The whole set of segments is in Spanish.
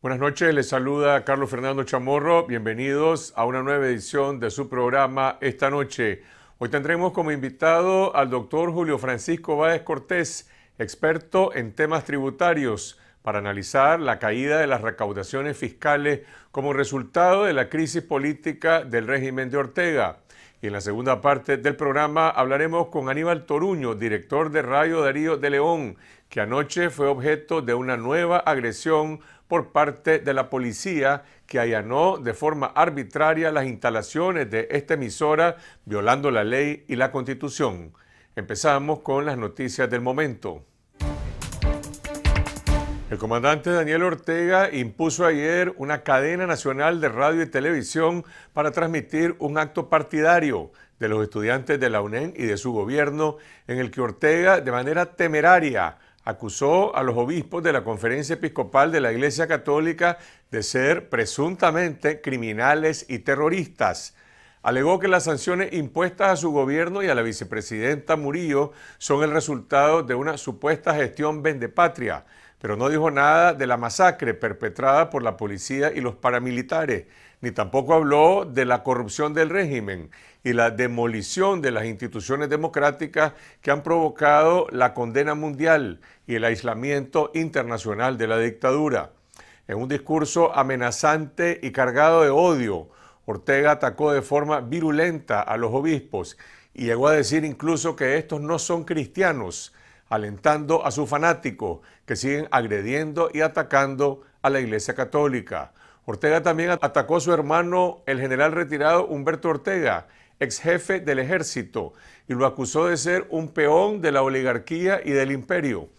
Buenas noches, les saluda Carlos Fernando Chamorro. Bienvenidos a una nueva edición de su programa esta noche. Hoy tendremos como invitado al doctor Julio Francisco Báez Cortés, experto en temas tributarios para analizar la caída de las recaudaciones fiscales como resultado de la crisis política del régimen de Ortega. Y en la segunda parte del programa hablaremos con Aníbal Toruño, director de Radio Darío de León, que anoche fue objeto de una nueva agresión por parte de la policía que allanó de forma arbitraria las instalaciones de esta emisora, violando la ley y la constitución. Empezamos con las noticias del momento. El comandante Daniel Ortega impuso ayer una cadena nacional de radio y televisión para transmitir un acto partidario de los estudiantes de la UNEN y de su gobierno, en el que Ortega, de manera temeraria, acusó a los obispos de la Conferencia Episcopal de la Iglesia Católica de ser presuntamente criminales y terroristas. Alegó que las sanciones impuestas a su gobierno y a la vicepresidenta Murillo son el resultado de una supuesta gestión vendepatria pero no dijo nada de la masacre perpetrada por la policía y los paramilitares, ni tampoco habló de la corrupción del régimen y la demolición de las instituciones democráticas que han provocado la condena mundial y el aislamiento internacional de la dictadura. En un discurso amenazante y cargado de odio, Ortega atacó de forma virulenta a los obispos y llegó a decir incluso que estos no son cristianos, alentando a sus fanáticos que siguen agrediendo y atacando a la Iglesia Católica. Ortega también atacó a su hermano, el general retirado Humberto Ortega, ex jefe del ejército, y lo acusó de ser un peón de la oligarquía y del imperio,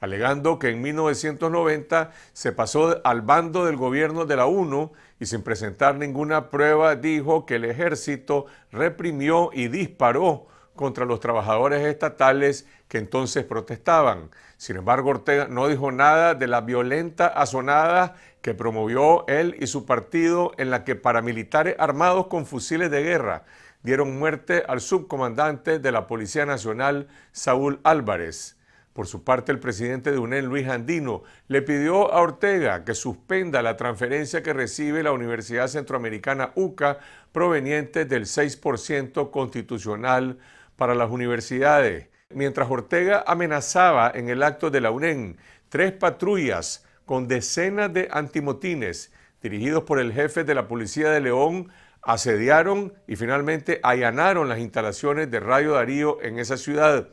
alegando que en 1990 se pasó al bando del gobierno de la UNO y sin presentar ninguna prueba dijo que el ejército reprimió y disparó contra los trabajadores estatales que entonces protestaban. Sin embargo, Ortega no dijo nada de la violenta azonada que promovió él y su partido en la que paramilitares armados con fusiles de guerra dieron muerte al subcomandante de la Policía Nacional, Saúl Álvarez. Por su parte, el presidente de UNED, Luis Andino, le pidió a Ortega que suspenda la transferencia que recibe la Universidad Centroamericana UCA proveniente del 6% constitucional para las universidades. Mientras Ortega amenazaba en el acto de la UNEN, tres patrullas con decenas de antimotines dirigidos por el jefe de la Policía de León asediaron y finalmente allanaron las instalaciones de Radio Darío en esa ciudad.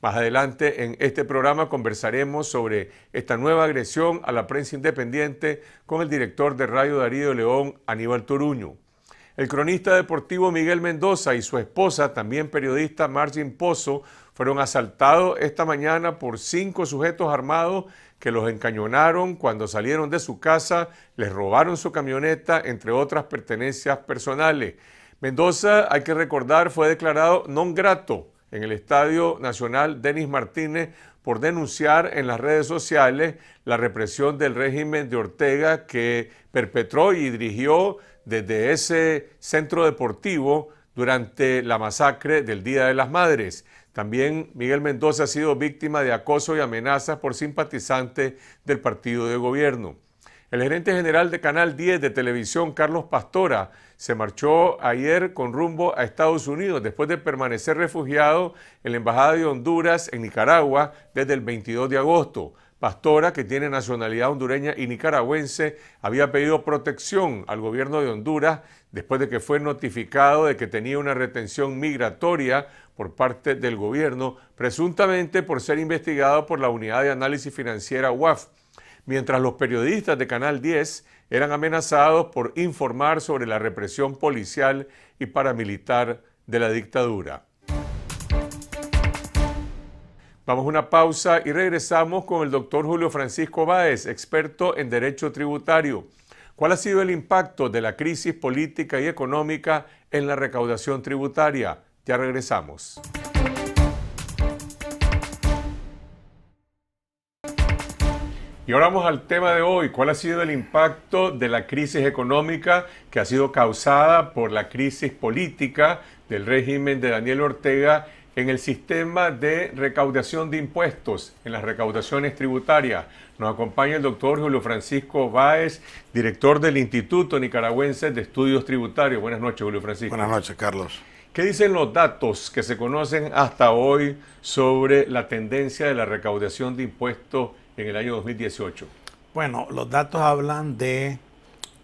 Más adelante en este programa conversaremos sobre esta nueva agresión a la prensa independiente con el director de Radio Darío de León, Aníbal Toruño. El cronista deportivo Miguel Mendoza y su esposa, también periodista Margin Pozo, fueron asaltados esta mañana por cinco sujetos armados que los encañonaron cuando salieron de su casa, les robaron su camioneta, entre otras pertenencias personales. Mendoza, hay que recordar, fue declarado non grato en el Estadio Nacional Denis Martínez por denunciar en las redes sociales la represión del régimen de Ortega que perpetró y dirigió desde ese centro deportivo durante la masacre del Día de las Madres. También Miguel Mendoza ha sido víctima de acoso y amenazas por simpatizantes del partido de gobierno. El gerente general de Canal 10 de televisión, Carlos Pastora, se marchó ayer con rumbo a Estados Unidos después de permanecer refugiado en la Embajada de Honduras en Nicaragua desde el 22 de agosto pastora que tiene nacionalidad hondureña y nicaragüense, había pedido protección al gobierno de Honduras después de que fue notificado de que tenía una retención migratoria por parte del gobierno, presuntamente por ser investigado por la Unidad de Análisis Financiera UAF, mientras los periodistas de Canal 10 eran amenazados por informar sobre la represión policial y paramilitar de la dictadura. Vamos a una pausa y regresamos con el doctor Julio Francisco Báez, experto en Derecho Tributario. ¿Cuál ha sido el impacto de la crisis política y económica en la recaudación tributaria? Ya regresamos. Y ahora vamos al tema de hoy. ¿Cuál ha sido el impacto de la crisis económica que ha sido causada por la crisis política del régimen de Daniel Ortega en el sistema de recaudación de impuestos, en las recaudaciones tributarias. Nos acompaña el doctor Julio Francisco Báez, director del Instituto Nicaragüense de Estudios Tributarios. Buenas noches, Julio Francisco. Buenas noches, Carlos. ¿Qué dicen los datos que se conocen hasta hoy sobre la tendencia de la recaudación de impuestos en el año 2018? Bueno, los datos hablan de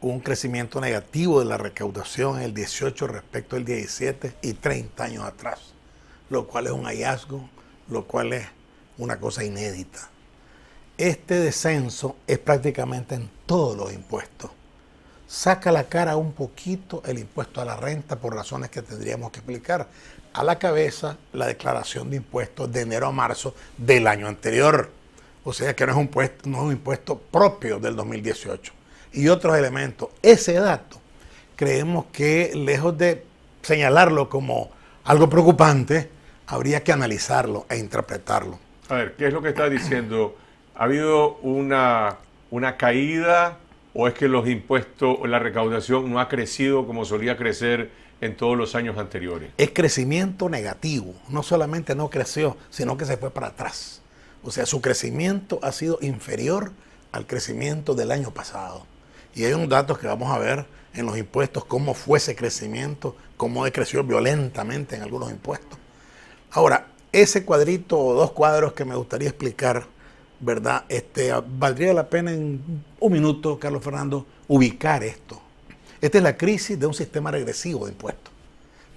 un crecimiento negativo de la recaudación en el 18 respecto al 17 y 30 años atrás lo cual es un hallazgo, lo cual es una cosa inédita. Este descenso es prácticamente en todos los impuestos. Saca la cara un poquito el impuesto a la renta por razones que tendríamos que explicar. A la cabeza la declaración de impuestos de enero a marzo del año anterior. O sea que no es un, no impuesto propio del 2018. Y otros elementos. Ese dato creemos que lejos de señalarlo como algo preocupante, habría que analizarlo e interpretarlo. A ver, ¿qué es lo que está diciendo? ¿Ha habido una, una caída o es que los impuestos o la recaudación no ha crecido como solía crecer en todos los años anteriores? Es crecimiento negativo. No solamente no creció, sino que se fue para atrás. O sea, su crecimiento ha sido inferior al crecimiento del año pasado. Y hay un dato que vamos a ver en los impuestos, cómo fue ese crecimiento, cómo decreció violentamente en algunos impuestos. Ahora, ese cuadrito o dos cuadros que me gustaría explicar, ¿verdad? Este, valdría la pena en un minuto, Carlos Fernando, ubicar esto. Esta es la crisis de un sistema regresivo de impuestos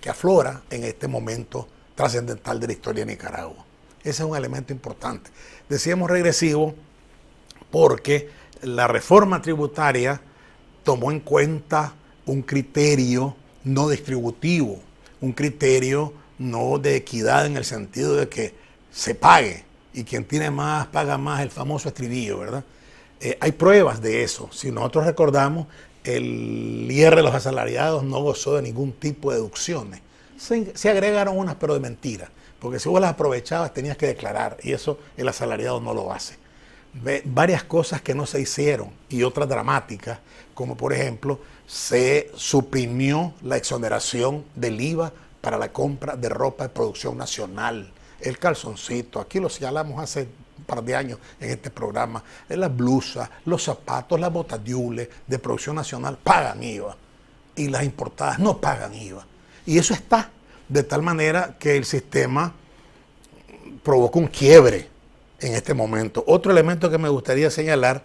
que aflora en este momento trascendental de la historia de Nicaragua. Ese es un elemento importante. Decíamos regresivo porque la reforma tributaria tomó en cuenta un criterio no distributivo, un criterio no de equidad en el sentido de que se pague y quien tiene más paga más el famoso estribillo, ¿verdad? Eh, hay pruebas de eso. Si nosotros recordamos, el IR de los asalariados no gozó de ningún tipo de deducciones. Se, agregaron unas, pero de mentira, porque si vos las aprovechabas tenías que declarar y eso el asalariado no lo hace. varias cosas que no se hicieron y otras dramáticas, como por ejemplo, se suprimió la exoneración del IVA para la compra de ropa de producción nacional, el calzoncito, aquí lo señalamos hace un par de años en este programa, eh, las blusas, los zapatos, las botas de de producción nacional pagan IVA y las importadas no pagan IVA. Y eso está de tal manera que el sistema provoca un quiebre en este momento. Otro elemento que me gustaría señalar,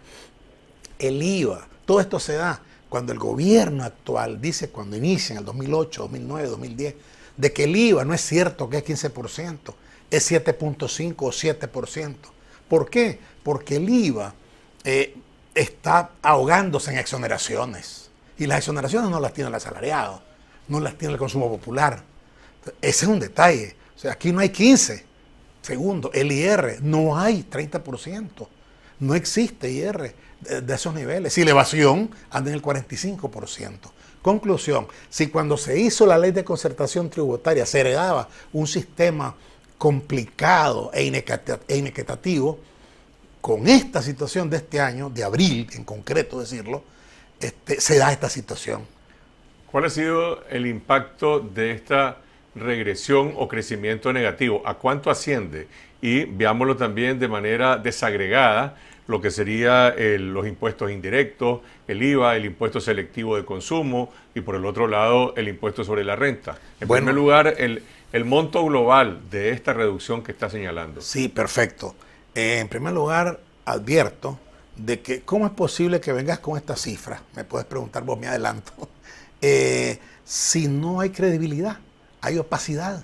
el IVA. Todo esto se da cuando el gobierno actual dice, cuando inicia en el 2008, 2009, 2010, de que el IVA no es cierto que es 15%, es 7.5 o 7%. ¿Por qué? Porque el IVA eh, está ahogándose en exoneraciones. Y las exoneraciones no las tiene el asalariado, no las tiene el consumo popular. Ese es un detalle. O sea, aquí no hay 15. Segundo, el IR, no hay 30%. No existe IR de, esos niveles. Si la evasión anda en el 45%. Conclusión, si cuando se hizo la ley de concertación tributaria se heredaba un sistema complicado e, e inequitativo, con esta situación de este año, de abril en concreto decirlo, este, se da esta situación. ¿Cuál ha sido el impacto de esta regresión o crecimiento negativo? ¿A cuánto asciende? Y veámoslo también de manera desagregada lo que sería los impuestos indirectos, el IVA, el impuesto selectivo de consumo y por el otro lado el impuesto sobre la renta. En primer lugar, el, monto global de esta reducción que está señalando. Sí, perfecto. Eh, en primer lugar, advierto de que cómo es posible que vengas con esta cifra, me puedes preguntar vos, me adelanto, eh, si no hay credibilidad, hay opacidad.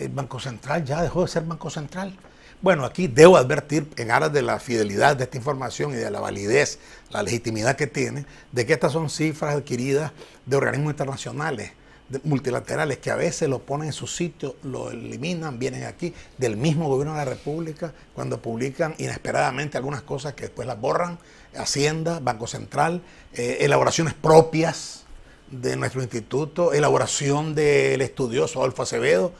El Banco Central ya dejó de ser Banco Central. Bueno, aquí debo advertir, en aras de la fidelidad de esta información y de la validez, la legitimidad que tiene, de que estas son cifras adquiridas de organismos internacionales, multilaterales, que a veces lo ponen en su sitio, lo eliminan, vienen aquí, del mismo gobierno de la República, cuando publican inesperadamente algunas cosas que después las borran, Hacienda, Banco Central, eh, elaboraciones propias de nuestro instituto, elaboración del estudioso Adolfo Acevedo,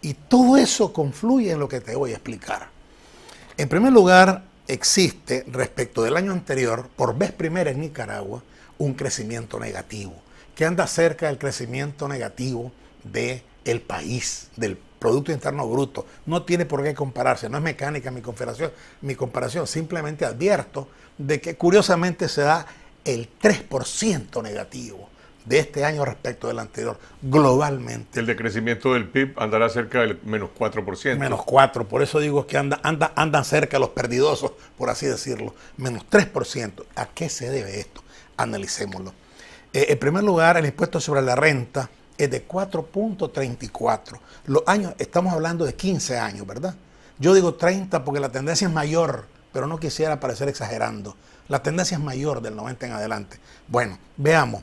y todo eso confluye en lo que te voy a explicar. En primer lugar, existe respecto del año anterior, por vez primera en Nicaragua, un crecimiento negativo, que anda cerca del crecimiento negativo del el país, del Producto Interno Bruto. No tiene por qué compararse, no es mecánica mi comparación, mi comparación simplemente advierto de que curiosamente se da el 3% negativo de este año respecto del anterior, globalmente. El decrecimiento del PIB andará cerca del menos 4%. Menos 4, por eso digo que anda, anda, andan cerca los perdidosos, por así decirlo, menos 3%. ¿A qué se debe esto? Analicémoslo. Eh, en primer lugar, el impuesto sobre la renta es de 4.34. Los años, estamos hablando de 15 años, ¿verdad? Yo digo 30 porque la tendencia es mayor, pero no quisiera parecer exagerando. La tendencia es mayor del 90 en adelante. Bueno, veamos.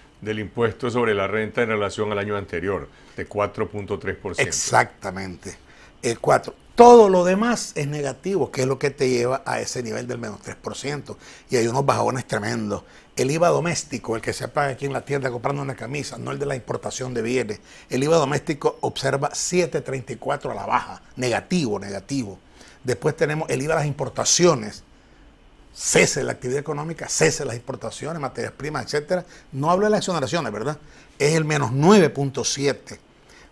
del impuesto sobre la renta en relación al año anterior, de 4.3%. Exactamente, el eh, 4. Todo lo demás es negativo, que es lo que te lleva a ese nivel del menos 3%. Y hay unos bajones tremendos. El IVA doméstico, el que se paga aquí en la tienda comprando una camisa, no el de la importación de bienes. El IVA doméstico observa 7.34 a la baja, negativo, negativo. Después tenemos el IVA de las importaciones, cese la actividad económica, cese las importaciones, materias primas, etc. No habla de las exoneraciones, ¿verdad? Es el menos 9.7.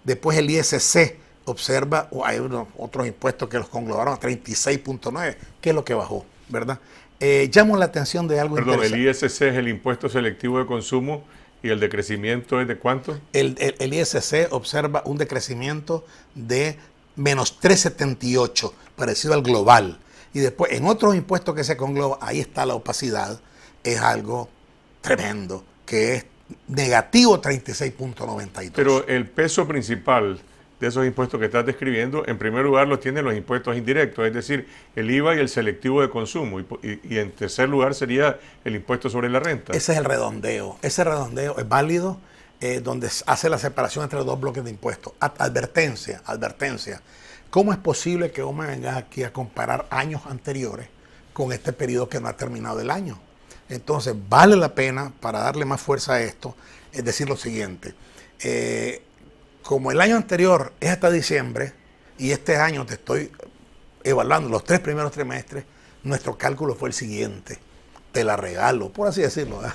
Después el ISC observa, o hay otros impuestos que los conglobaron a 36.9, que es lo que bajó, ¿verdad? Eh, llamo la atención de algo Perdón, el ISC es el impuesto selectivo de consumo y el decrecimiento es de cuánto? El, el ISC observa un decrecimiento de menos 3.78, parecido al global y después en otros impuestos que se congloba, ahí está la opacidad, es algo tremendo, que es negativo 36.92. Pero el peso principal de esos impuestos que estás describiendo, en primer lugar los tienen los impuestos indirectos, es decir, el IVA y el selectivo de consumo, y, en tercer lugar sería el impuesto sobre la renta. Ese es el redondeo, ese redondeo es válido, eh, donde hace la separación entre los dos bloques de impuestos. Advertencia, advertencia. ¿Cómo es posible que vos me vengas aquí a comparar años anteriores con este periodo que no ha terminado el año? Entonces, vale la pena para darle más fuerza a esto, es eh, decir lo siguiente. Eh, como el año anterior es hasta diciembre y este año te estoy evaluando los tres primeros trimestres, nuestro cálculo fue el siguiente. Te la regalo, por así decirlo.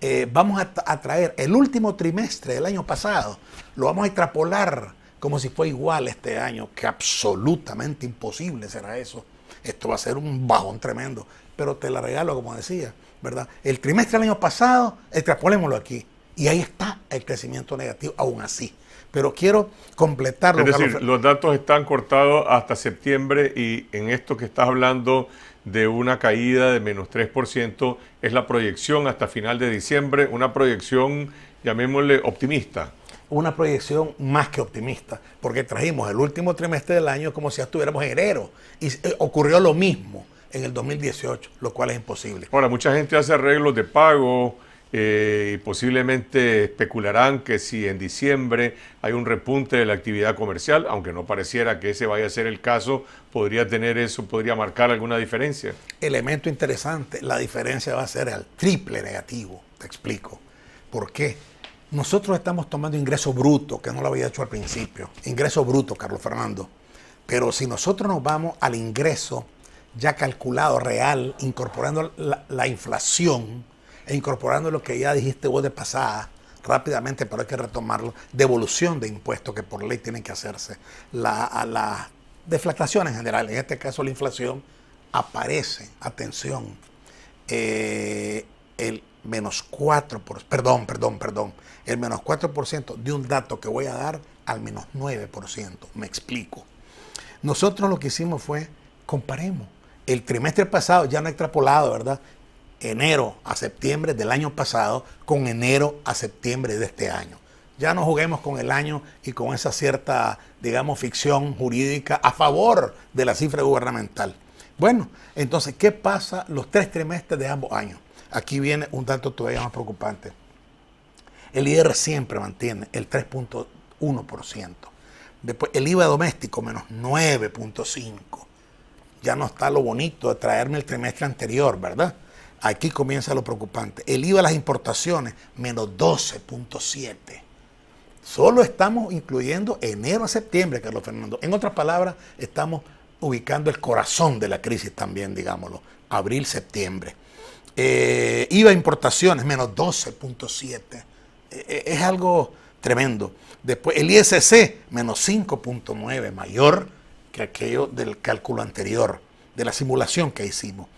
Eh, vamos a, a traer el último trimestre del año pasado, lo vamos a extrapolar como si fue igual este año, que absolutamente imposible será eso. Esto va a ser un bajón tremendo, pero te la regalo, como decía, ¿verdad? El trimestre del año pasado, extrapolémoslo aquí, y ahí está el crecimiento negativo, aún así. Pero quiero completarlo. Es decir, los datos están cortados hasta septiembre y en esto que estás hablando de una caída de menos 3% es la proyección hasta final de diciembre, una proyección, llamémosle, optimista una proyección más que optimista, porque trajimos el último trimestre del año como si ya estuviéramos en enero, y eh, ocurrió lo mismo en el 2018, lo cual es imposible. Ahora, mucha gente hace arreglos de pago eh, y posiblemente especularán que si en diciembre hay un repunte de la actividad comercial, aunque no pareciera que ese vaya a ser el caso, podría tener eso, podría marcar alguna diferencia. Elemento interesante, la diferencia va a ser al triple negativo, te explico. ¿Por qué? Nosotros estamos tomando ingreso bruto, que no lo había hecho al principio, ingreso bruto, Carlos Fernando. Pero si nosotros nos vamos al ingreso ya calculado, real, incorporando la, inflación e incorporando lo que ya dijiste vos de pasada, rápidamente, pero hay que retomarlo, devolución de impuestos que por ley tienen que hacerse, la, a la en general, en este caso la inflación, aparece, atención, eh, el menos 4%, por, perdón, perdón, perdón, el menos 4% de un dato que voy a dar al menos 9%. Me explico. Nosotros lo que hicimos fue, comparemos. El trimestre pasado, ya no extrapolado, ¿verdad? Enero a septiembre del año pasado con enero a septiembre de este año. Ya no juguemos con el año y con esa cierta, digamos, ficción jurídica a favor de la cifra gubernamental. Bueno, entonces, ¿qué pasa los tres trimestres de ambos años? Aquí viene un dato todavía más preocupante. El IR siempre mantiene el 3.1%. el IVA doméstico menos 9.5. Ya no está lo bonito de traerme el trimestre anterior, ¿verdad? Aquí comienza lo preocupante. El IVA a las importaciones menos 12.7. Solo estamos incluyendo enero a septiembre, Carlos Fernando. En otras palabras, estamos ubicando el corazón de la crisis también, digámoslo, abril-septiembre. Eh, IVA importaciones, menos 12.7. Eh, eh, es algo tremendo. Después el ISC, menos 5.9, mayor que aquello del cálculo anterior, de la simulación que hicimos.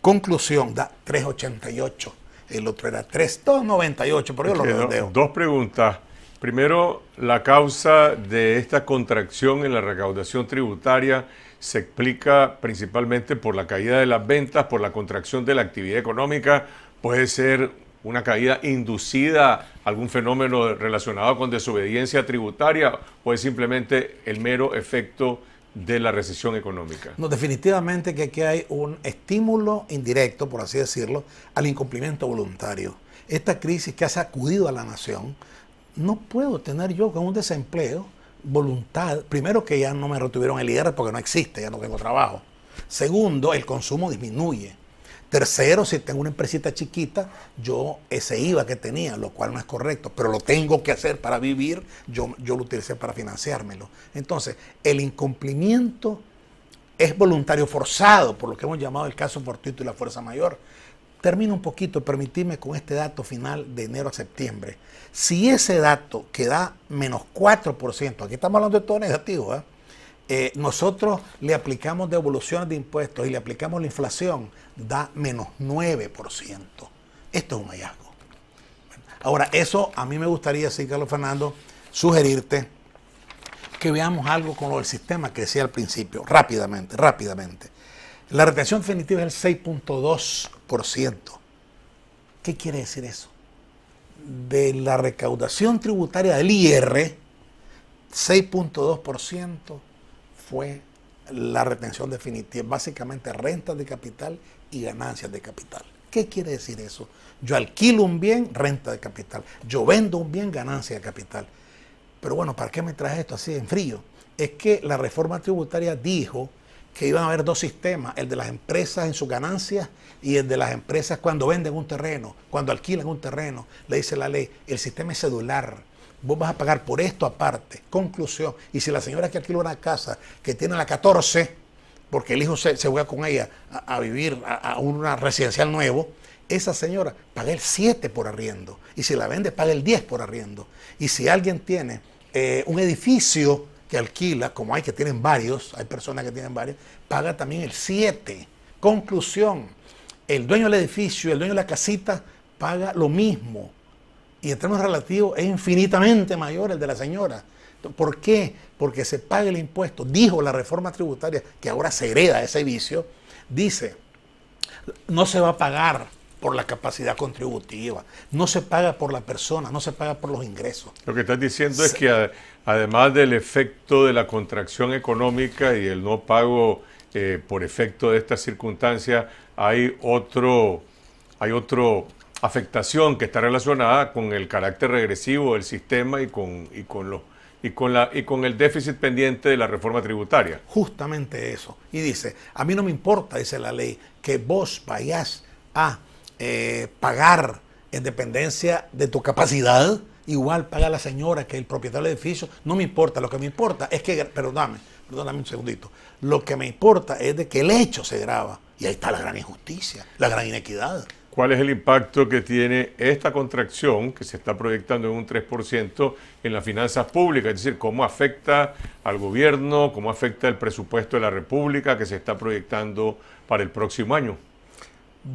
Conclusión, da 388. El otro era 398, por yo lo redondeo. Dos preguntas. Primero, la causa de esta contracción en la recaudación tributaria se explica principalmente por la caída de las ventas, por la contracción de la actividad económica, puede ser una caída inducida, algún fenómeno relacionado con desobediencia tributaria o es simplemente el mero efecto de la recesión económica. No, definitivamente que aquí hay un estímulo indirecto, por así decirlo, al incumplimiento voluntario. Esta crisis que ha sacudido a la nación, no puedo tener yo con un desempleo voluntad, primero que ya no me retuvieron el IR porque no existe, ya no tengo trabajo. Segundo, el consumo disminuye. Tercero, si tengo una empresita chiquita, yo ese IVA que tenía, lo cual no es correcto, pero lo tengo que hacer para vivir, yo, yo lo utilicé para financiármelo. Entonces, el incumplimiento es voluntario forzado, por lo que hemos llamado el caso fortuito y la fuerza mayor. Termino un poquito, permitirme con este dato final de enero a septiembre. Si ese dato que da menos 4%, aquí estamos hablando de todo negativo, ¿eh? Eh, nosotros le aplicamos devoluciones de impuestos y le aplicamos la inflación, da menos 9%. Esto es un hallazgo. Ahora, eso a mí me gustaría, sí, Carlos Fernando, sugerirte que veamos algo con lo del sistema que decía al principio, rápidamente, rápidamente. La retención definitiva es el 6.2 ¿Qué quiere decir eso? De la recaudación tributaria del IR, 6.2% fue la retención definitiva, básicamente rentas de capital y ganancias de capital. ¿Qué quiere decir eso? Yo alquilo un bien, renta de capital. Yo vendo un bien, ganancia de capital. Pero bueno, ¿para qué me traje esto así en frío? Es que la reforma tributaria dijo que iban a haber dos sistemas, el de las empresas en sus ganancias y el de las empresas cuando venden un terreno, cuando alquilan un terreno, le dice la ley, el sistema es cedular, vos vas a pagar por esto aparte, conclusión, y si la señora que alquila una casa, que tiene la 14, porque el hijo se, se con ella a, vivir a, una residencial nuevo, esa señora paga el 7 por arriendo, y si la vende paga el 10 por arriendo, y si alguien tiene eh, un edificio, que alquila, como hay que tienen varios, hay personas que tienen varios, paga también el 7. Conclusión, el dueño del edificio, el dueño de la casita, paga lo mismo. Y en términos relativos es infinitamente mayor el de la señora. ¿Por qué? Porque se paga el impuesto. Dijo la reforma tributaria, que ahora se hereda ese vicio, dice, no se va a pagar por la capacidad contributiva, no se paga por la persona, no se paga por los ingresos. Lo que estás diciendo es que además del efecto de la contracción económica y el no pago eh, por efecto de estas circunstancias, hay otro, hay otro afectación que está relacionada con el carácter regresivo del sistema y con, con los y con, la, y con el déficit pendiente de la reforma tributaria. Justamente eso. Y dice, a mí no me importa, dice la ley, que vos vayas a eh, pagar en dependencia de tu capacidad, igual paga la señora que el propietario del edificio, no me importa, lo que me importa es que, perdóname, perdóname un segundito, lo que me importa es de que el hecho se graba y ahí está la gran injusticia, la gran inequidad. ¿Cuál es el impacto que tiene esta contracción que se está proyectando en un 3% en las finanzas públicas? Es decir, ¿cómo afecta al gobierno? ¿Cómo afecta el presupuesto de la República que se está proyectando para el próximo año?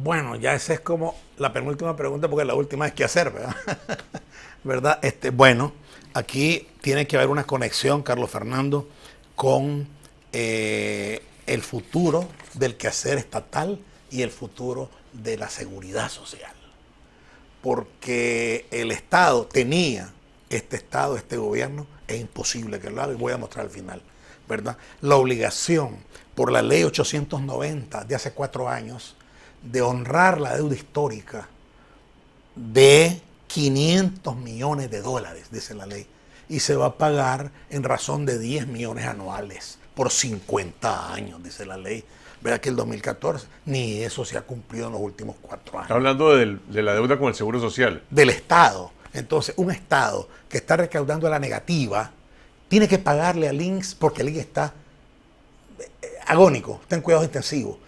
Bueno, ya esa es como la penúltima pregunta, porque la última es qué hacer, ¿verdad? Este, bueno, aquí tiene que haber una conexión, Carlos Fernando, con eh, el futuro del quehacer estatal y el futuro de la seguridad social. Porque el Estado tenía, este Estado, este gobierno, es imposible que lo haga y voy a mostrar al final, ¿verdad? La obligación por la ley 890 de hace cuatro años de honrar la deuda histórica de 500 millones de dólares, dice la ley, y se va a pagar en razón de 10 millones anuales por 50 años, dice la ley. Verá que el 2014 ni eso se ha cumplido en los últimos cuatro años. Está hablando de la deuda con el Seguro Social. Del Estado. Entonces, un Estado que está recaudando la negativa tiene que pagarle a Links porque el está eh, eh, agónico, está en cuidados intensivos.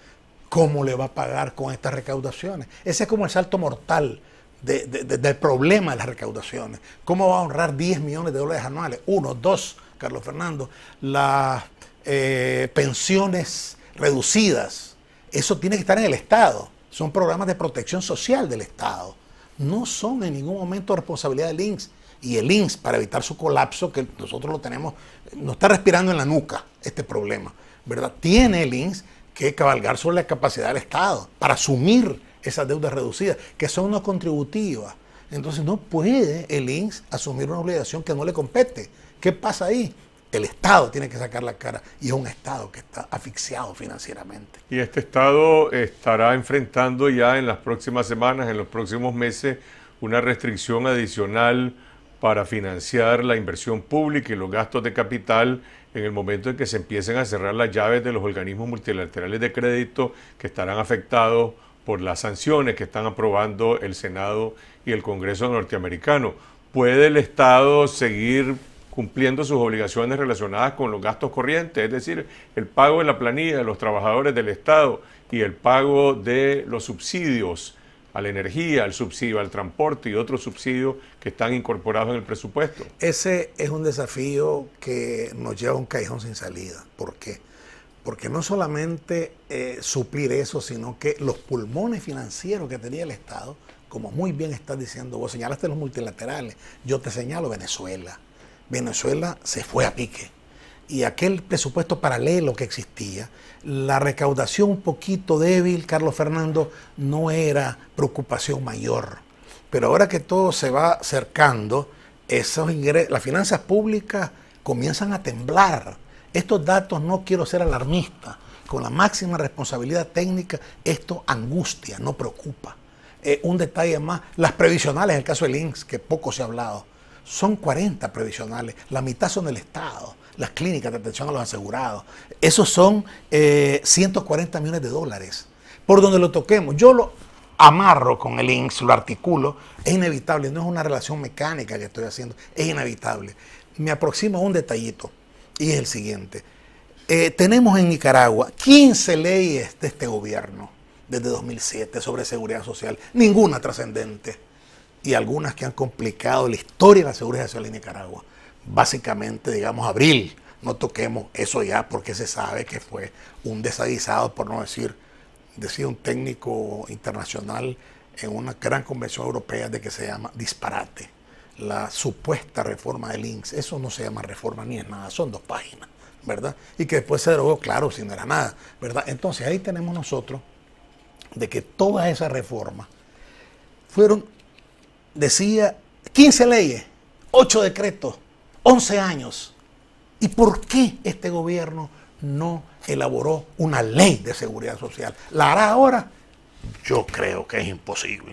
¿Cómo le va a pagar con estas recaudaciones? Ese es como el salto mortal del problema de las recaudaciones. ¿Cómo va a ahorrar 10 millones de dólares anuales? Uno, dos, Carlos Fernando, las eh, pensiones reducidas. Eso tiene que estar en el Estado. Son programas de protección social del Estado. No son en ningún momento responsabilidad del INSS y el INSS para evitar su colapso, que nosotros lo tenemos, nos está respirando en la nuca este problema, ¿verdad? Tiene el INSS que cabalgar sobre la capacidad del Estado para asumir esas deudas reducidas, que son no contributivas. Entonces no puede el INSS asumir una obligación que no le compete. ¿Qué pasa ahí? El Estado tiene que sacar la cara y es un Estado que está asfixiado financieramente. Y este Estado estará enfrentando ya en las próximas semanas, en los próximos meses, una restricción adicional para financiar la inversión pública y los gastos de capital en el momento en que se empiecen a cerrar las llaves de los organismos multilaterales de crédito que estarán afectados por las sanciones que están aprobando el Senado y el Congreso norteamericano. ¿Puede el Estado seguir cumpliendo sus obligaciones relacionadas con los gastos corrientes, es decir, el pago de la planilla de los trabajadores del Estado y el pago de los subsidios a la energía, al subsidio al transporte y otros subsidios que están incorporados en el presupuesto. Ese es un desafío que nos lleva a un callejón sin salida. ¿Por qué? Porque no solamente eh, suplir eso, sino que los pulmones financieros que tenía el Estado, como muy bien estás diciendo, vos señalaste los multilaterales, yo te señalo Venezuela. Venezuela se fue a pique y aquel presupuesto paralelo que existía la recaudación un poquito débil, Carlos Fernando, no era preocupación mayor. Pero ahora que todo se va acercando, esos ingresos, las finanzas públicas comienzan a temblar. Estos datos no quiero ser alarmista. Con la máxima responsabilidad técnica, esto angustia, no preocupa. Eh, un detalle más, las previsionales, en el caso del INSS, que poco se ha hablado, son 40 previsionales, la mitad son del Estado las clínicas de atención a los asegurados. Esos son 140 eh, millones de dólares. Por donde lo toquemos, yo lo amarro con el INSS, lo articulo, es inevitable, no es una relación mecánica que estoy haciendo, es inevitable. Me aproximo a un detallito y es el siguiente. Eh, tenemos en Nicaragua 15 leyes de este gobierno desde 2007 sobre seguridad social, ninguna trascendente y algunas que han complicado la historia de la seguridad social en Nicaragua básicamente, digamos, abril. No toquemos eso ya porque se sabe que fue un desadizado por no decir, decía un técnico internacional en una gran convención europea de que se llama disparate. La supuesta reforma del INSS, eso no se llama reforma ni es nada, son dos páginas, ¿verdad? Y que después se derogó, claro, si no era nada, ¿verdad? Entonces ahí tenemos nosotros de que todas esas reformas fueron, decía, 15 leyes, 8 decretos, 11 años. ¿Y por qué este gobierno no elaboró una ley de seguridad social? ¿La hará ahora? Yo creo que es imposible.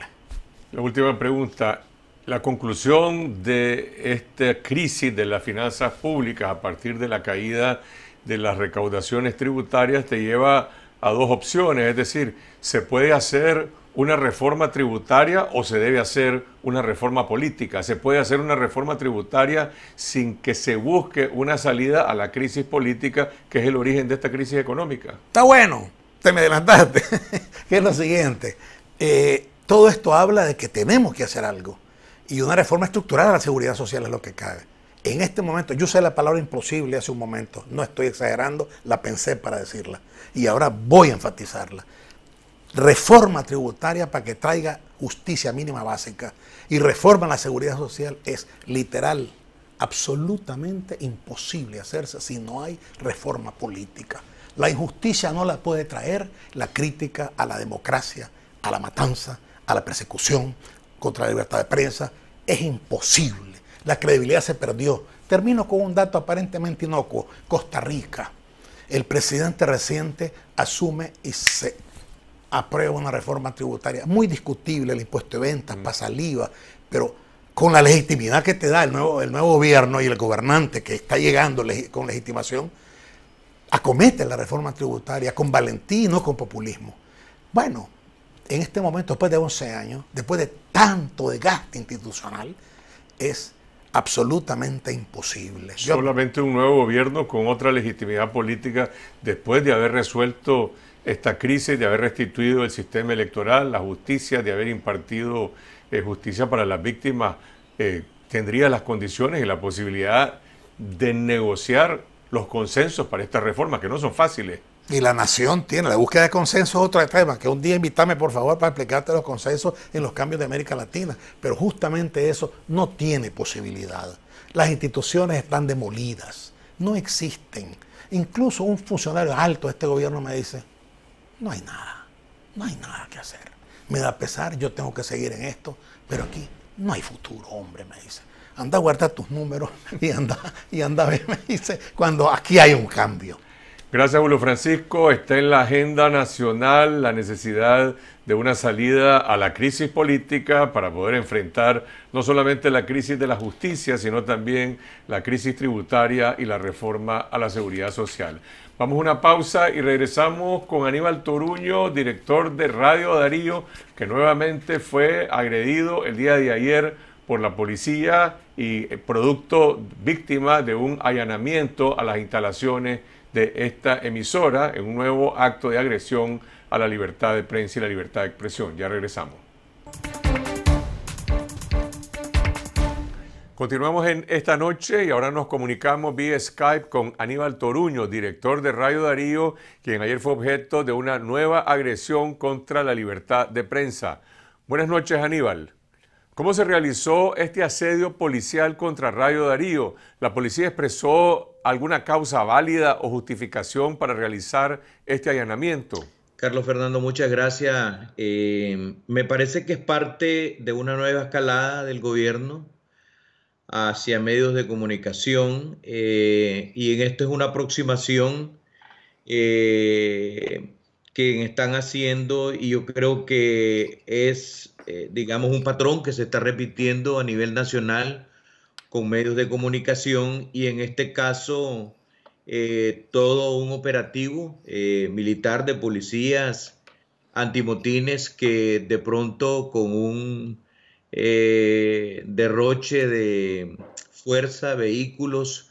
La última pregunta. La conclusión de esta crisis de las finanzas públicas a partir de la caída de las recaudaciones tributarias te lleva a dos opciones, es decir, se puede hacer una reforma tributaria o se debe hacer una reforma política. Se puede hacer una reforma tributaria sin que se busque una salida a la crisis política que es el origen de esta crisis económica. Está bueno, te me adelantaste. que es lo siguiente. Eh, todo esto habla de que tenemos que hacer algo. Y una reforma estructural de la seguridad social es lo que cabe. En este momento, yo usé la palabra imposible hace un momento, no estoy exagerando, la pensé para decirla. Y ahora voy a enfatizarla reforma tributaria para que traiga justicia mínima básica y reforma en la seguridad social es literal, absolutamente imposible hacerse si no hay reforma política. La injusticia no la puede traer la crítica a la democracia, a la matanza, a la persecución contra la libertad de prensa. Es imposible. La credibilidad se perdió. Termino con un dato aparentemente inocuo. Costa Rica. El presidente reciente asume y se aprueba una reforma tributaria muy discutible, el impuesto de ventas, mm. pasa IVA, pero con la legitimidad que te da el nuevo, el nuevo gobierno y el gobernante que está llegando con legitimación, acomete la reforma tributaria con valentía y no con populismo. Bueno, en este momento, después de 11 años, después de tanto desgaste institucional, es absolutamente imposible. Solamente un nuevo gobierno con otra legitimidad política después de haber resuelto esta crisis, de haber restituido el sistema electoral, la justicia, de haber impartido eh, justicia para las víctimas, eh, tendría las condiciones y la posibilidad de negociar los consensos para estas reformas, que no son fáciles. Y la nación tiene, la búsqueda de consensos es otro tema, que un día invítame por favor para explicarte los consensos en los cambios de América Latina, pero justamente eso no tiene posibilidad. Las instituciones están demolidas, no existen. Incluso un funcionario alto de este gobierno me dice, no hay nada, no hay nada que hacer. Me da pesar, yo tengo que seguir en esto, pero aquí no hay futuro, hombre, me dice. Anda a guardar tus números y anda, y anda a ver, me dice, cuando aquí hay un cambio. Gracias, Julio Francisco. Está en la agenda nacional la necesidad de una salida a la crisis política para poder enfrentar no solamente la crisis de la justicia, sino también la crisis tributaria y la reforma a la seguridad social. Vamos a una pausa y regresamos con Aníbal Toruño, director de Radio Darío, que nuevamente fue agredido el día de ayer por la policía y eh, producto víctima de un allanamiento a las instalaciones de esta emisora en un nuevo acto de agresión a la libertad de prensa y la libertad de expresión. Ya regresamos. Continuamos en esta noche y ahora nos comunicamos vía Skype con Aníbal Toruño, director de Radio Darío, quien ayer fue objeto de una nueva agresión contra la libertad de prensa. Buenas noches, Aníbal. ¿Cómo se realizó este asedio policial contra Radio Darío? ¿La policía expresó alguna causa válida o justificación para realizar este allanamiento? Carlos Fernando, muchas gracias. Eh, me parece que es parte de una nueva escalada del gobierno hacia medios de comunicación eh, y en esto es una aproximación eh, que están haciendo y yo creo que es, eh, digamos, un patrón que se está repitiendo a nivel nacional con medios de comunicación y en este caso todo un operativo militar de policías antimotines que de pronto con un eh, derroche de fuerza, vehículos,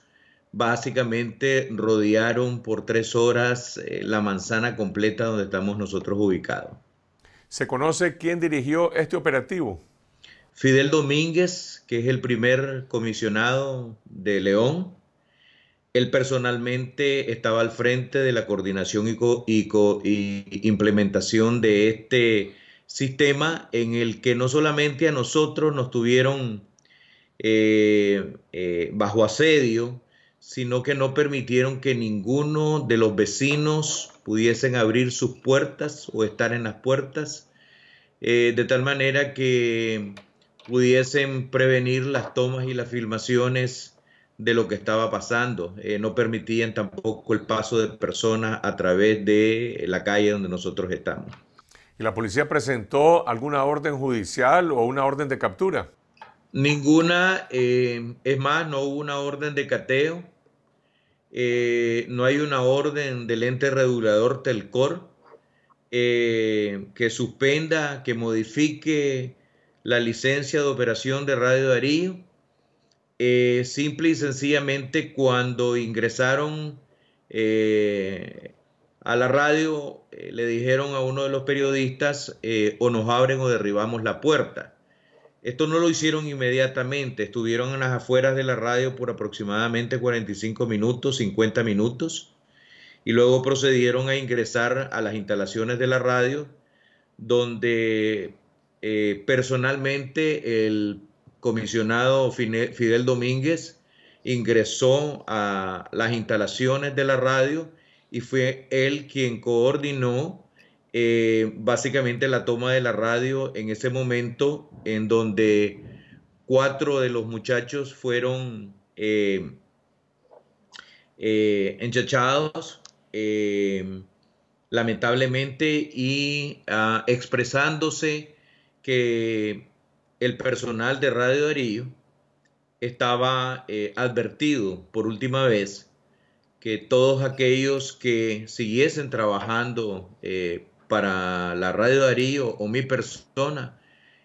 básicamente rodearon por tres horas eh, la manzana completa donde estamos nosotros ubicados. ¿Se conoce quién dirigió este operativo? Fidel Domínguez, que es el primer comisionado de León. Él personalmente estaba al frente de la coordinación y, y implementación de este sistema en el que no solamente a nosotros nos tuvieron eh, eh, bajo asedio, sino que no permitieron que ninguno de los vecinos pudiesen abrir sus puertas o estar en las puertas, eh, de tal manera que pudiesen prevenir las tomas y las filmaciones de lo que estaba pasando. no permitían tampoco el paso de personas a través de la calle donde nosotros estamos. ¿Y la policía presentó alguna orden judicial o una orden de captura? Ninguna, eh, es más, no hubo una orden de cateo, eh, no hay una orden del ente regulador Telcor eh, que suspenda, que modifique la licencia de operación de Radio Darío. simple y sencillamente cuando ingresaron a la radio eh, le dijeron a uno de los periodistas, eh, o nos abren o derribamos la puerta. Esto no lo hicieron inmediatamente, estuvieron en las afueras de la radio por aproximadamente 45 minutos, 50 minutos, y luego procedieron a ingresar a las instalaciones de la radio, donde eh, personalmente el comisionado Fidel Domínguez ingresó a las instalaciones de la radio, y fue él quien coordinó eh, básicamente la toma de la radio en ese momento en donde cuatro de los muchachos fueron eh, eh, enchachados lamentablemente y ah, expresándose que el personal de Radio Darío estaba advertido por última vez que todos aquellos que siguiesen trabajando eh, para la radio Darío o mi persona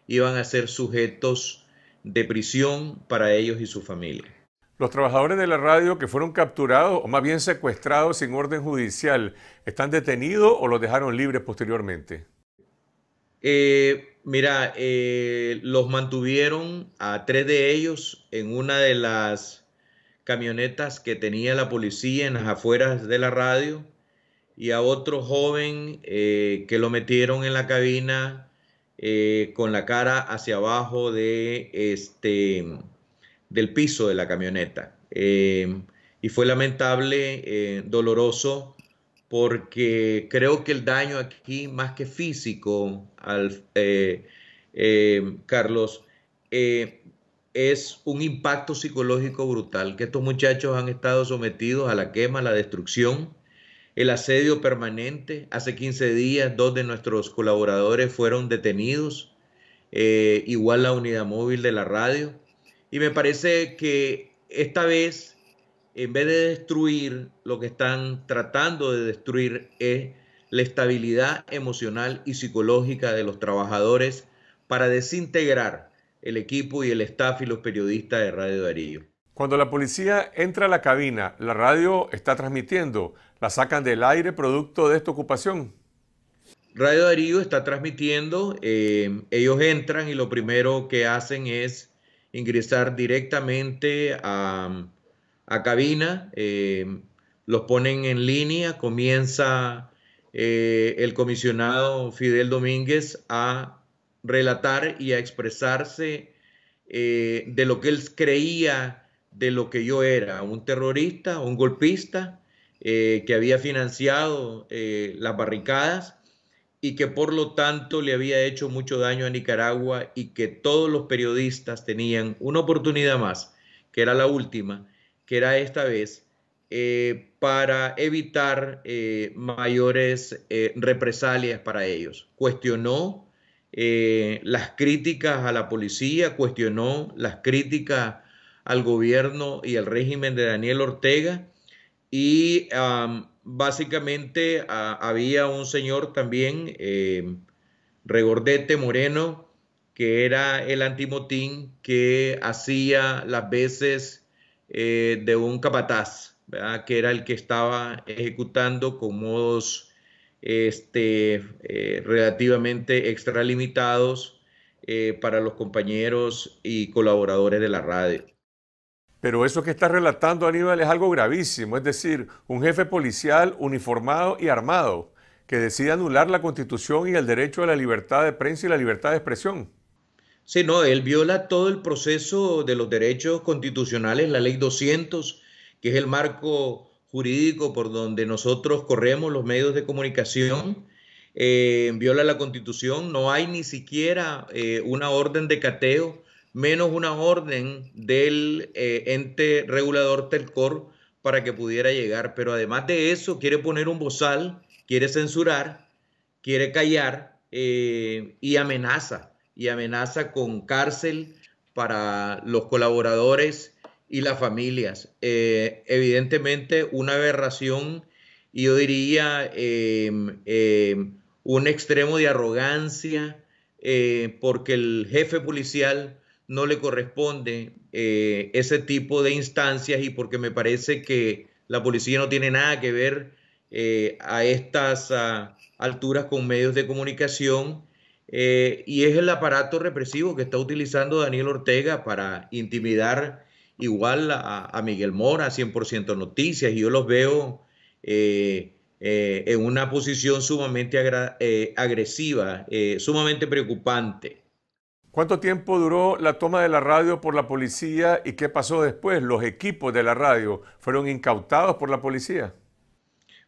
iban a ser sujetos de prisión para ellos y su familia. Los trabajadores de la radio que fueron capturados o más bien secuestrados sin orden judicial, ¿están detenidos o los dejaron libres posteriormente? Eh, mira, eh, los mantuvieron a tres de ellos en una de las camionetas que tenía la policía en las afueras de la radio y a otro joven eh, que lo metieron en la cabina eh, con la cara hacia abajo de este del piso de la camioneta. Eh, y fue lamentable, doloroso, porque creo que el daño aquí, más que físico, al, Carlos, es un impacto psicológico brutal, que estos muchachos han estado sometidos a la quema, la destrucción, el asedio permanente. Hace 15 días dos de nuestros colaboradores fueron detenidos, eh, igual la unidad móvil de la radio. Y me parece que esta vez, en vez de destruir, lo que están tratando de destruir es la estabilidad emocional y psicológica de los trabajadores para desintegrar el equipo y el staff y los periodistas de Radio Darío. Cuando la policía entra a la cabina, la radio está transmitiendo, la sacan del aire producto de esta ocupación. Radio Darío está transmitiendo, eh, ellos entran y lo primero que hacen es ingresar directamente a, cabina, eh, los ponen en línea, comienza eh, el comisionado Fidel Domínguez a relatar y a expresarse eh, de lo que él creía de lo que yo era, un terrorista, un golpista eh, que había financiado eh, las barricadas y que por lo tanto le había hecho mucho daño a Nicaragua y que todos los periodistas tenían una oportunidad más, que era la última, que era esta vez, para evitar mayores represalias para ellos. Cuestionó eh, las críticas a la policía, cuestionó las críticas al gobierno y al régimen de Daniel Ortega y básicamente había un señor también, eh, Regordete Moreno, que era el antimotín que hacía las veces eh, de un capataz, que era el que estaba ejecutando con modos este, eh, relativamente extralimitados eh, para los compañeros y colaboradores de la radio. Pero eso que está relatando Aníbal es algo gravísimo, es decir, un jefe policial uniformado y armado que decide anular la constitución y el derecho a la libertad de prensa y la libertad de expresión. Sí, no, él viola todo el proceso de los derechos constitucionales, la ley 200, que es el marco jurídico por donde nosotros corremos los medios de comunicación eh, viola la constitución, no hay ni siquiera eh, una orden de cateo, menos una orden del eh, ente regulador Telcor para que pudiera llegar, pero además de eso quiere poner un bozal, quiere censurar, quiere callar y amenaza, y amenaza con cárcel para los colaboradores y las familias. Eh, evidentemente una aberración y yo diría em, em, un extremo de arrogancia eh, porque el jefe policial no le corresponde eh, ese tipo de instancias y porque me parece que la policía no tiene nada que ver a estas alturas con medios de comunicación. y es el aparato represivo que está utilizando Daniel Ortega para intimidar igual a, Miguel Mora, 100% Noticias, y yo los veo eh, eh, en una posición sumamente eh, agresiva, sumamente preocupante. ¿Cuánto tiempo duró la toma de la radio por la policía y qué pasó después? ¿Los equipos de la radio fueron incautados por la policía?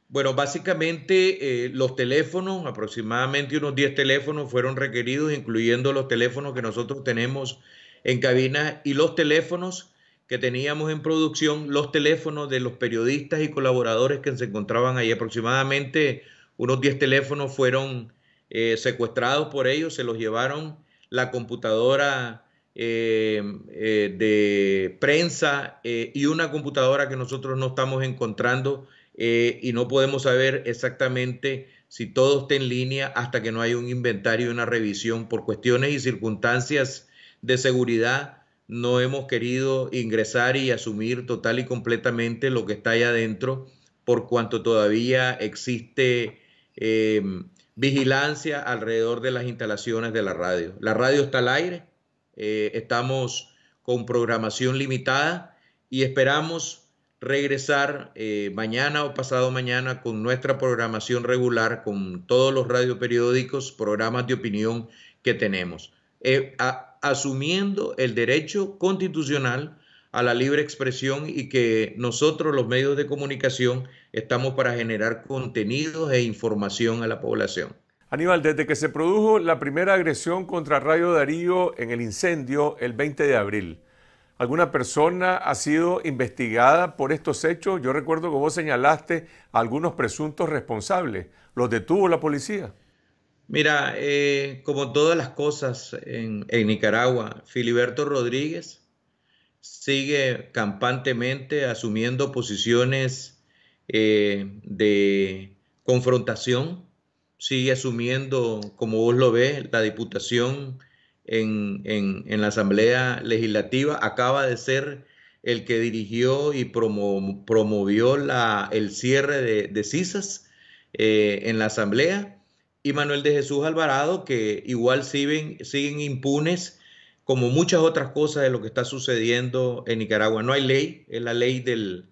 Bueno, básicamente los teléfonos, aproximadamente unos 10 teléfonos fueron requeridos, incluyendo los teléfonos que nosotros tenemos en cabina y los teléfonos que teníamos en producción los teléfonos de los periodistas y colaboradores que se encontraban ahí. Aproximadamente unos 10 teléfonos fueron eh, secuestrados por ellos, se los llevaron la computadora eh, eh, de prensa y una computadora que nosotros no estamos encontrando y no podemos saber exactamente si todo está en línea hasta que no hay un inventario y una revisión por cuestiones y circunstancias de seguridad no hemos querido ingresar y asumir total y completamente lo que está ahí adentro, por cuanto todavía existe em, vigilancia alrededor de las instalaciones de la radio. La radio está al aire, eh, estamos con programación limitada y esperamos regresar eh, mañana o pasado mañana con nuestra programación regular, con todos los periódicos, programas de opinión que tenemos. Eh, asumiendo el derecho constitucional a la libre expresión y que nosotros los medios de comunicación estamos para generar contenidos e información a la población. Aníbal, desde que se produjo la primera agresión contra Radio Darío en el incendio el 20 de abril, ¿alguna persona ha sido investigada por estos hechos? Yo recuerdo que vos señalaste a algunos presuntos responsables. ¿Los detuvo la policía? Mira, eh, como todas las cosas en, Nicaragua, Filiberto Rodríguez sigue campantemente asumiendo posiciones eh, de confrontación, sigue asumiendo, como vos lo ves, la diputación en, en, la Asamblea Legislativa. Acaba de ser el que dirigió y promovió el cierre de, de CISAS eh, en la Asamblea y Manuel de Jesús Alvarado, que igual siguen, siguen impunes, como muchas otras cosas de lo que está sucediendo en Nicaragua. No hay ley, es la ley del,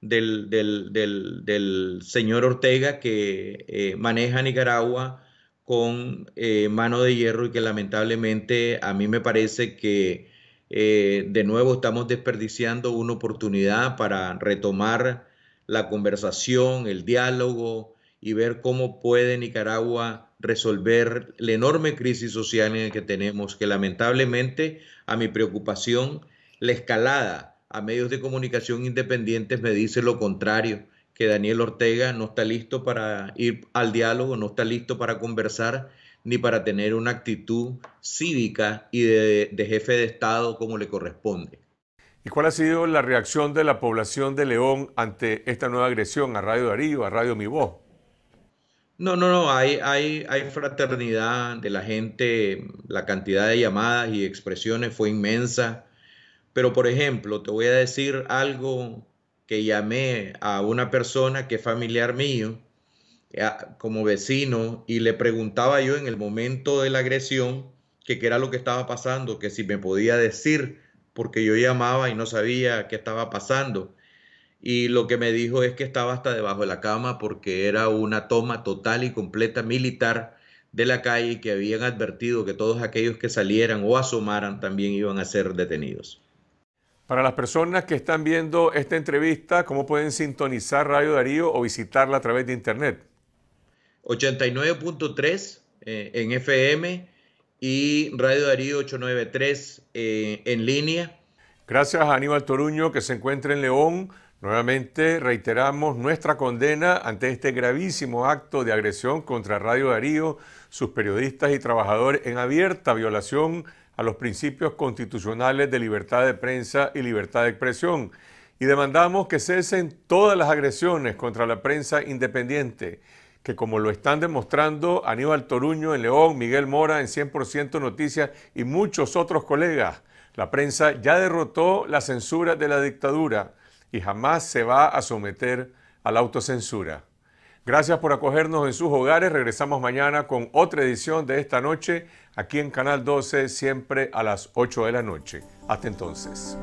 del, señor Ortega que eh, maneja Nicaragua con eh, mano de hierro y que lamentablemente a mí me parece que eh, de nuevo estamos desperdiciando una oportunidad para retomar la conversación, el diálogo, y ver cómo puede Nicaragua resolver la enorme crisis social en la que tenemos, que lamentablemente, a mi preocupación, la escalada a medios de comunicación independientes me dice lo contrario, que Daniel Ortega no está listo para ir al diálogo, no está listo para conversar, ni para tener una actitud cívica y de, jefe de Estado como le corresponde. ¿Y cuál ha sido la reacción de la población de León ante esta nueva agresión a Radio Darío, a Radio Mi Voz? No, no, no, hay, hay, fraternidad de la gente, la cantidad de llamadas y expresiones fue inmensa. Pero, por ejemplo, te voy a decir algo que llamé a una persona que es familiar mío, eh, como vecino, y le preguntaba yo en el momento de la agresión qué era lo que estaba pasando, que si me podía decir, porque yo llamaba y no sabía qué estaba pasando y lo que me dijo es que estaba hasta debajo de la cama porque era una toma total y completa militar de la calle y que habían advertido que todos aquellos que salieran o asomaran también iban a ser detenidos. Para las personas que están viendo esta entrevista, ¿cómo pueden sintonizar Radio Darío o visitarla a través de Internet? 89.3 eh, en FM y Radio Darío 893 eh, en línea. Gracias a Aníbal Toruño que se encuentra en León Nuevamente reiteramos nuestra condena ante este gravísimo acto de agresión contra Radio Darío, sus periodistas y trabajadores en abierta violación a los principios constitucionales de libertad de prensa y libertad de expresión y demandamos que cesen todas las agresiones contra la prensa independiente, que como lo están demostrando Aníbal Toruño en León, Miguel Mora en 100% Noticias y muchos otros colegas, la prensa ya derrotó la censura de la dictadura y jamás se va a someter a la autocensura. Gracias por acogernos en sus hogares. Regresamos mañana con otra edición de esta noche aquí en Canal 12, siempre a las 8 de la noche. Hasta entonces.